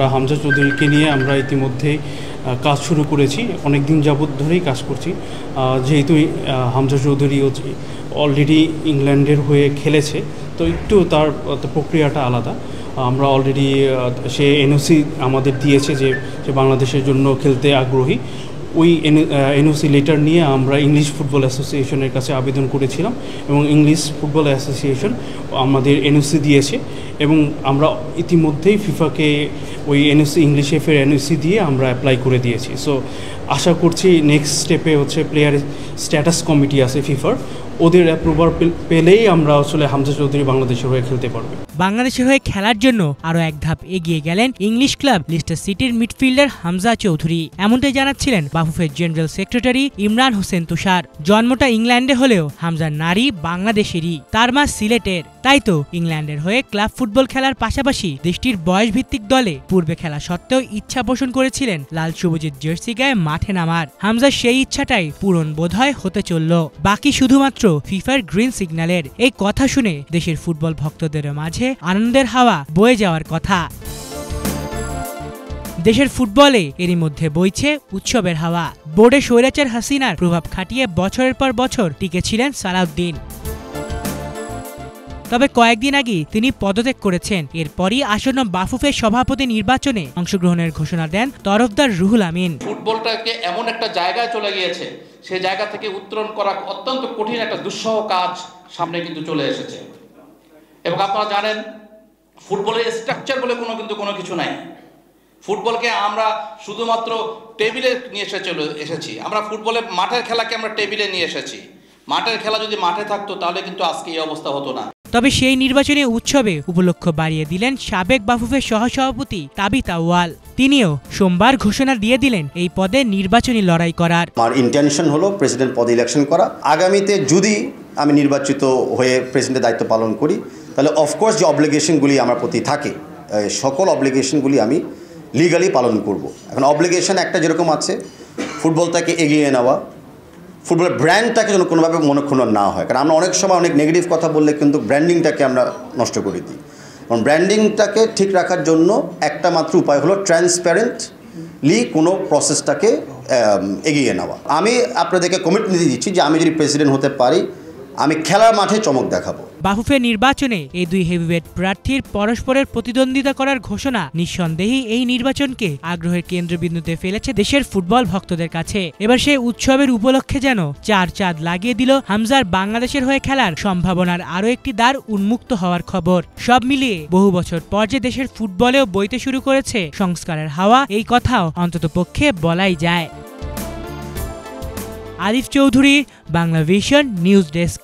আমরা হামজা চৌধুরীকে নিয়ে আমরা ইতিমধ্যে কাজ শুরু করেছি অনেক দিন যাবৎ ধরেই কাজ করছি যেহেতু হামজা চৌধুরী অলরেডি ইংল্যান্ডের হয়ে খেলেছে তো একটু তার প্রক্রিয়াটা আলাদা আমরা অলরেডি সে এনওসি আমাদের দিয়েছে যে সে বাংলাদেশের জন্য খেলতে আগ্রহী ওই এনওসি লেটার নিয়ে আমরা ইংলিশ ফুটবল অ্যাসোসিয়েশনের কাছে আবেদন করেছিলাম এবং ইংলিশ ফুটবল অ্যাসোসিয়েশন আমাদের এনওসি দিয়েছে এবং আমরা ইতিমধ্যেই ফিফাকে ওই এনওসি ইংলিশ এফের এনওসি দিয়ে আমরা অ্যাপ্লাই করে দিয়েছি সো আশা করছি নেক্সট স্টেপে হচ্ছে প্লেয়ার স্ট্যাটাস কমিটি আছে ফিফার ওদের অ্যাপ্রুভাল পেলেই আমরা আসলে হামজা চৌধুরী বাংলাদেশের হয়ে খেলতে পারবে বাংলাদেশের হয়ে খেলার জন্য আরও এক ধাপ এগিয়ে গেলেন ইংলিশ ক্লাব লিস্টার সিটির মিডফিল্ডার হামজা চৌধুরী এমনটাই জানাচ্ছিলেন বাফুফের জেনারেল সেক্রেটারি ইমরান হোসেন তুষার জন্মটা ইংল্যান্ডে হলেও হামজা নারী বাংলাদেশেরই তার মা সিলেটের তাই তো ইংল্যান্ডের হয়ে ক্লাব ফুটবল খেলার পাশাপাশি দেশটির বয়সভিত্তিক দলে পূর্বে খেলা সত্ত্বেও ইচ্ছা পোষণ করেছিলেন লাল সবুজের জার্সি গায়ে মাঠে নামার হামজার সেই ইচ্ছাটাই পূরণ বোধহয় হতে চলল বাকি শুধুমাত্র ফিফার গ্রিন সিগন্যালের এই কথা শুনে দেশের ফুটবল ভক্তদের মাঝে আনন্দের হাওয়া বয়ে যাওয়ার কথা দেশের ফুটবলে এরই মধ্যে বইছে উৎসবের হাওয়া বোর্ডে স্বৈরাচার হাসিনার প্রভাব খাটিয়ে বছরের পর বছর টিকেছিলেন সালাউদ্দিন তবে কয়েকদিন আগে তিনি পদত্যাগ করেছেন এরপরই আসন্ন বাফুফের সভাপতি নির্বাচনে অংশগ্রহণের ঘোষণা দেন তরফদার রুহুল আমিন ফুটবলটাকে এমন একটা জায়গায় চলে গিয়েছে সে জায়গা থেকে উত্তরণ করা অত্যন্ত কঠিন একটা দুঃসহ কাজ সামনে কিন্তু চলে এসেছে এবং আপনারা জানেন ফুটবলের স্ট্রাকচার বলে কোনো কিন্তু কোনো কিছু নাই ফুটবলকে আমরা শুধুমাত্র টেবিলে নিয়ে এসে চলে এসেছি আমরা ফুটবলে মাঠের খেলাকে আমরা টেবিলে নিয়ে এসেছি মাঠের খেলা যদি মাঠে থাকতো তাহলে কিন্তু আজকে এই অবস্থা হতো না তবে সেই নির্বাচনী উৎসবে উপলক্ষ বাড়িয়ে দিলেন সাবেক বাফুফের সহসভাপতি তাবিতা ওয়াল তিনিও সোমবার ঘোষণা দিয়ে দিলেন এই পদে নির্বাচনী লড়াই করার আমার ইন্টেনশন হলো প্রেসিডেন্ট পদে ইলেকশন করা আগামীতে যদি আমি নির্বাচিত হয়ে প্রেসিডেন্টের দায়িত্ব পালন করি তাহলে অফকোর্স যে অব্লিগেশনগুলি আমার প্রতি থাকে সকল অবলিগেশনগুলি আমি লিগালি পালন করব এখন অব্লিগেশন একটা যেরকম আছে ফুটবল তাকে এগিয়ে নেওয়া ফুটবলের ব্র্যান্ডটাকে যেন কোনোভাবে মনক্ষুণ্ণ না হয় কারণ আমরা অনেক সময় অনেক নেগেটিভ কথা বললে কিন্তু ব্র্যান্ডিংটাকে আমরা নষ্ট করে দিই কারণ ব্র্যান্ডিংটাকে ঠিক রাখার জন্য একটা মাত্র উপায় হলো ট্রান্সপ্যারেন্টলি কোনো প্রসেসটাকে এগিয়ে নেওয়া আমি আপনাদেরকে কমিটমেন্ট দিচ্ছি যে আমি যদি প্রেসিডেন্ট হতে পারি আমি খেলার মাঠে চমক দেখাবো বাফুফে নির্বাচনে এই দুই হেভিওয়েট প্রার্থীর পরস্পরের প্রতিদ্বন্দ্বিতা করার ঘোষণা নিঃসন্দেহেই এই নির্বাচনকে আগ্রহের কেন্দ্রবিন্দুতে ফেলেছে দেশের ফুটবল ভক্তদের কাছে এবার সেই উৎসবের উপলক্ষে যেন চার চাঁদ লাগিয়ে দিল হামজার বাংলাদেশের হয়ে খেলার সম্ভাবনার আরও একটি দ্বার উন্মুক্ত হওয়ার খবর সব মিলিয়ে বহু বছর পর যে দেশের ফুটবলেও বইতে শুরু করেছে সংস্কারের হাওয়া এই কথাও অন্ততপক্ষে বলাই যায় Arif Chowdhury Bangla vision news desk